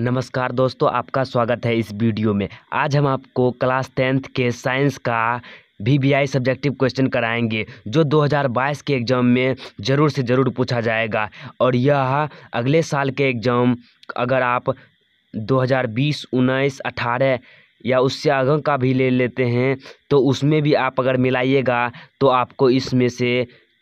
नमस्कार दोस्तों आपका स्वागत है इस वीडियो में आज हम आपको क्लास टेंथ के साइंस का वी आई सब्जेक्टिव क्वेश्चन कराएंगे जो 2022 के एग्ज़ाम में ज़रूर से ज़रूर पूछा जाएगा और यह अगले साल के एग्ज़ाम अगर आप 2020, हज़ार बीस या उससे आगे का भी ले लेते हैं तो उसमें भी आप अगर मिलाइएगा तो आपको इसमें से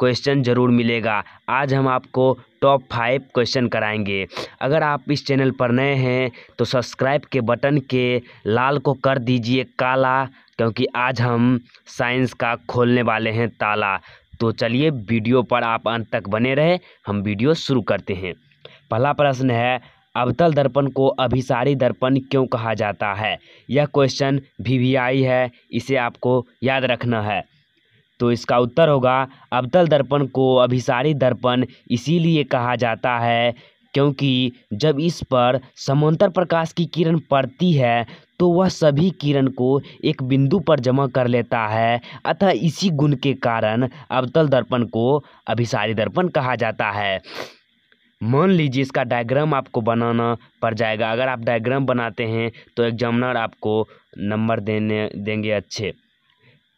क्वेश्चन ज़रूर मिलेगा आज हम आपको टॉप फाइव क्वेश्चन कराएंगे अगर आप इस चैनल पर नए हैं तो सब्सक्राइब के बटन के लाल को कर दीजिए काला क्योंकि आज हम साइंस का खोलने वाले हैं ताला तो चलिए वीडियो पर आप अंत तक बने रहे हम वीडियो शुरू करते हैं पहला प्रश्न है अवतल दर्पण को अभिसारी दर्पण क्यों कहा जाता है यह क्वेश्चन वी है इसे आपको याद रखना है तो इसका उत्तर होगा अवतल दर्पण को अभिसारी दर्पण इसीलिए कहा जाता है क्योंकि जब इस पर समांतर प्रकाश की किरण पड़ती है तो वह सभी किरण को एक बिंदु पर जमा कर लेता है अतः इसी गुण के कारण अवतल दर्पण को अभिसारी दर्पण कहा जाता है मान लीजिए इसका डायग्राम आपको बनाना पड़ जाएगा अगर आप डायग्राम बनाते हैं तो एग्जामिनर आपको नंबर देने देंगे अच्छे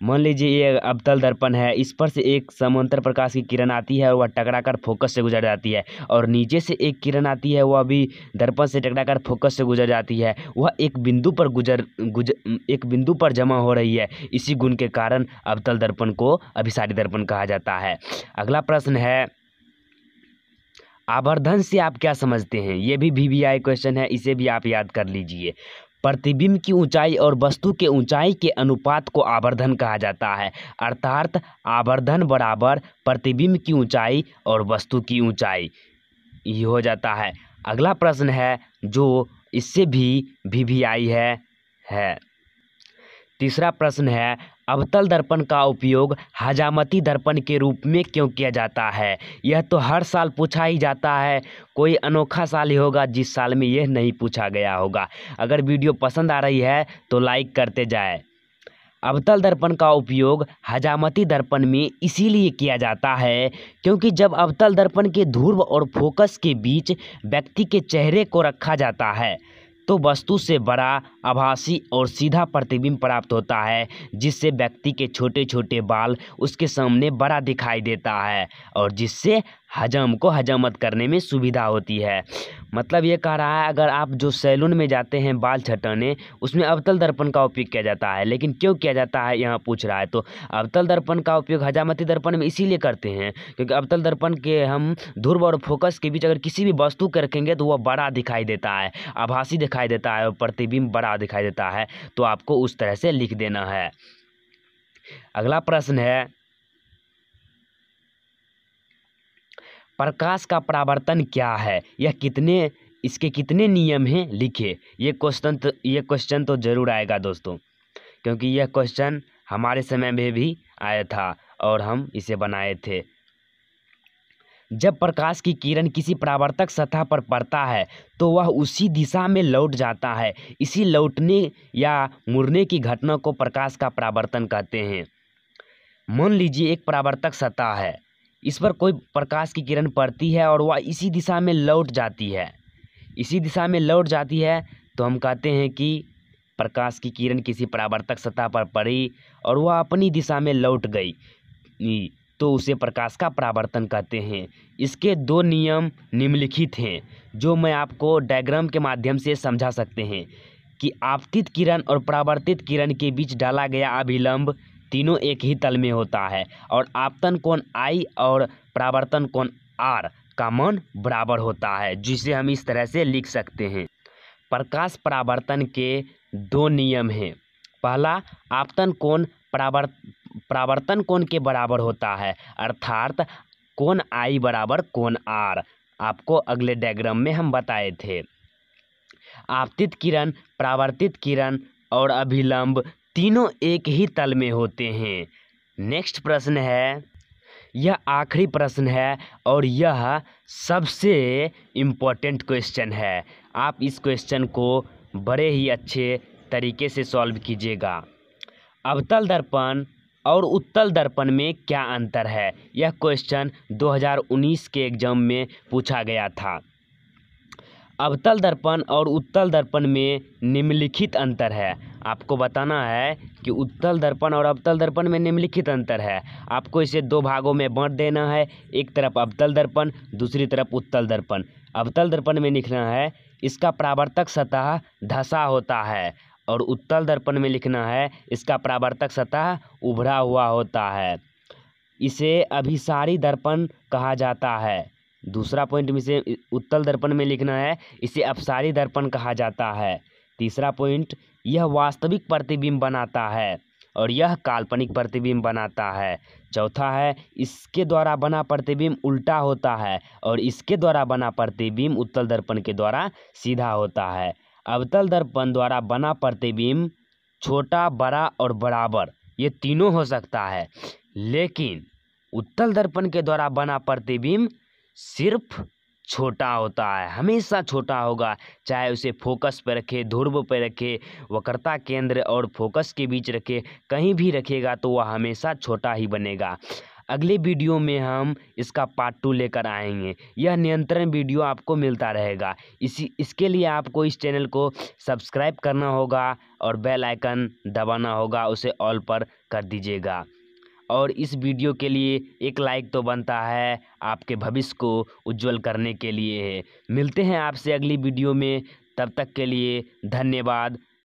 मान लीजिए ये अवतल दर्पण है इस पर से एक समांतर प्रकाश की किरण आती है और वह टकराकर फोकस से गुजर जाती है और नीचे से एक किरण आती है वह भी दर्पण से टकराकर फोकस से गुजर जाती है वह एक बिंदु पर गुजर गुजर एक बिंदु पर जमा हो रही है इसी गुण के कारण अवतल दर्पण को अभिसारी दर्पण कहा जाता है अगला प्रश्न है आवर्धन से आप क्या समझते हैं ये भी वी क्वेश्चन है इसे भी आप याद कर लीजिए प्रतिबिंब की ऊंचाई और वस्तु के ऊंचाई के अनुपात को आवर्धन कहा जाता है अर्थात आवर्धन बराबर प्रतिबिंब की ऊंचाई और वस्तु की ऊंचाई ये हो जाता है अगला प्रश्न है जो इससे भी भी, भी आई है है तीसरा प्रश्न है अवतल दर्पण का उपयोग हज़ामती दर्पण के रूप में क्यों किया जाता है यह तो हर साल पूछा ही जाता है कोई अनोखा साल ही होगा जिस साल में यह नहीं पूछा गया होगा अगर वीडियो पसंद आ रही है तो लाइक करते जाए अवतल दर्पण का उपयोग हजामती दर्पण में इसीलिए किया जाता है क्योंकि जब अवतल दर्पण के ध्रुव और फोकस के बीच व्यक्ति के चेहरे को रखा जाता है तो वस्तु से बड़ा आभासी और सीधा प्रतिबिंब प्राप्त होता है जिससे व्यक्ति के छोटे छोटे बाल उसके सामने बड़ा दिखाई देता है और जिससे हजम को हजामत करने में सुविधा होती है मतलब ये कह रहा है अगर आप जो सैलून में जाते हैं बाल छटाने उसमें अवतल दर्पण का उपयोग किया जाता है लेकिन क्यों किया जाता है यहाँ पूछ रहा है तो अवतल दर्पण का उपयोग हजामती दर्पण में इसीलिए करते हैं क्योंकि अवतल दर्पण के हम ध्रुव और फोकस के बीच अगर किसी भी वस्तु के रखेंगे तो वह बड़ा दिखाई देता है आभासी दिखाई देता है और प्रतिबिंब बड़ा बड़ा दिखाई देता है तो आपको उस तरह से लिख देना है अगला प्रश्न है प्रकाश का परावर्तन क्या है यह कितने इसके कितने नियम हैं लिखे ये क्वेश्चन तो ये क्वेश्चन तो ज़रूर आएगा दोस्तों क्योंकि यह क्वेश्चन हमारे समय में भी आया था और हम इसे बनाए थे जब प्रकाश की किरण किसी परावर्तक सतह पर पड़ता है तो वह उसी दिशा में लौट जाता है इसी लौटने या मुड़ने की घटना को प्रकाश का परावर्तन कहते हैं मान लीजिए एक परावर्तक सतह है इस पर कोई प्रकाश की किरण पड़ती है और वह इसी दिशा में लौट जाती है इसी दिशा में लौट जाती है तो हम कहते हैं कि प्रकाश की किरण किसी परावर्तक सतह पर पड़ी और वह अपनी दिशा में लौट गई तो उसे प्रकाश का परावर्तन कहते हैं इसके दो नियम निम्नलिखित हैं जो मैं आपको डायग्राम के माध्यम से समझा सकते हैं कि आपतित किरण और परावर्तित किरण के बीच डाला गया अभिलंब तीनों एक ही तल में होता है और आपतन कोण आई और परावर्तन कोण आर का मान बराबर होता है जिसे हम इस तरह से लिख सकते हैं प्रकाश परावर्तन के दो नियम हैं पहला आपतन कोण परावर्त परावर्तन कोण के बराबर होता है अर्थात कोण आई बराबर कोण आर आपको अगले डायग्राम में हम बताए थे आपतित किरण प्रावर्तित किरण और अभिलंब तीनों एक ही तल में होते हैं नेक्स्ट प्रश्न है यह आखिरी प्रश्न है और यह सबसे इम्पोर्टेंट क्वेश्चन है आप इस क्वेश्चन को बड़े ही अच्छे तरीके से सॉल्व कीजिएगा अवतल दर्पण और उत्तल दर्पण में क्या अंतर है यह क्वेश्चन 2019 के एग्जाम में पूछा गया था अवतल दर्पण और उत्तल दर्पण में निम्नलिखित अंतर है आपको बताना है कि उत्तल दर्पण और अवतल दर्पण में निम्नलिखित अंतर है आपको इसे दो भागों में बांट देना है एक तरफ अवतल दर्पण दूसरी तरफ उत्तल दर्पण अवतल दर्पण में लिखना है इसका प्रावर्तक सतह धसा होता है और उत्तल दर्पण में लिखना है इसका प्रावर्तक सतह उभरा हुआ होता है इसे अभिसारी दर्पण कहा जाता है दूसरा पॉइंट में से उत्तल दर्पण में लिखना है इसे अपसारी दर्पण कहा जाता है तीसरा पॉइंट यह वास्तविक प्रतिबिंब बनाता है और यह काल्पनिक प्रतिबिंब बनाता है चौथा है इसके द्वारा बना प्रतिबिंब उल्टा होता है और इसके द्वारा बना प्रतिबिंब उत्तल दर्पण के द्वारा सीधा होता है अवतल दर्पण द्वारा बना प्रतिबिंब छोटा बड़ा और बराबर ये तीनों हो सकता है लेकिन उत्तल दर्पण के द्वारा बना प्रतिबिंब सिर्फ छोटा होता है हमेशा छोटा होगा चाहे उसे फोकस पर रखे ध्रुव पर रखे वक्रता केंद्र और फोकस के बीच रखे कहीं भी रखेगा तो वह हमेशा छोटा ही बनेगा अगले वीडियो में हम इसका पार्ट टू लेकर आएंगे यह नियंत्रण वीडियो आपको मिलता रहेगा इसी इसके लिए आपको इस चैनल को सब्सक्राइब करना होगा और बेल आइकन दबाना होगा उसे ऑल पर कर दीजिएगा और इस वीडियो के लिए एक लाइक तो बनता है आपके भविष्य को उज्जवल करने के लिए मिलते हैं आपसे अगली वीडियो में तब तक के लिए धन्यवाद